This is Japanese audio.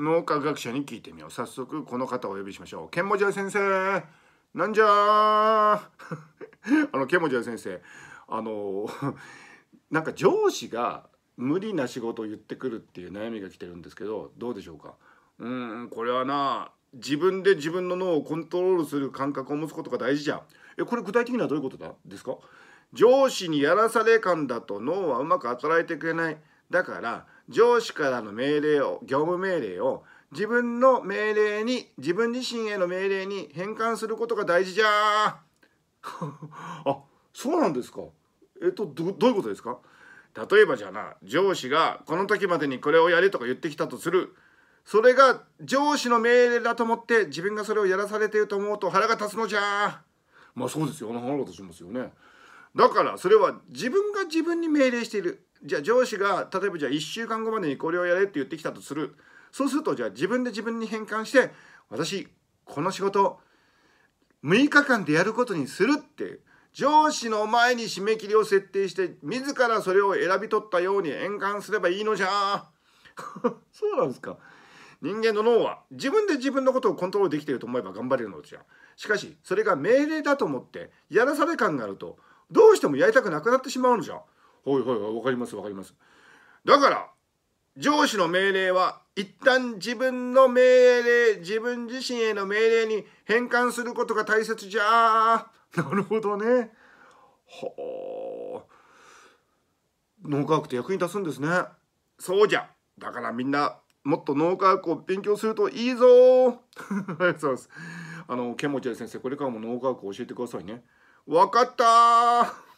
脳科学者に聞いてみよう早速この方をお呼びしましょうケンモジャ先生なんじゃ あのケンモジャ先生あの なんか上司が無理な仕事を言ってくるっていう悩みが来てるんですけどどうでしょうかうんこれはな自分で自分の脳をコントロールする感覚を持つことが大事じゃんえこれ具体的にはどういうことだですか上司にやらされ感だと脳はうまく働いてくれないだから上司からの命令を業務命令を自分の命令に自分自身への命令に変換することが大事じゃー あそうなんですかえっとどどういうことですか例えばじゃあな上司がこの時までにこれをやれとか言ってきたとするそれが上司の命令だと思って自分がそれをやらされていると思うと腹が立つのじゃまあそうですよ腹が立ちますよねだからそれは自分が自分に命令しているじゃあ上司が例えばじゃあ1週間後までにこれをやれって言ってきたとするそうするとじゃあ自分で自分に変換して私この仕事6日間でやることにするって上司の前に締め切りを設定して自らそれを選び取ったように変換すればいいのじゃ そうなんですか人間の脳は自分で自分のことをコントロールできていると思えば頑張れるのじゃしかしそれが命令だと思ってやらされ感があるとどうしてもやりたくなくなってしまうのじゃはいはいはい分かります分かりますだから上司の命令は一旦自分の命令自分自身への命令に変換することが大切じゃなるほどねはあ脳科学って役に立つんですねそうじゃだからみんなもっと脳科学を勉強するといいぞそうですあの剣持先生これからも脳科学を教えてくださいねわかった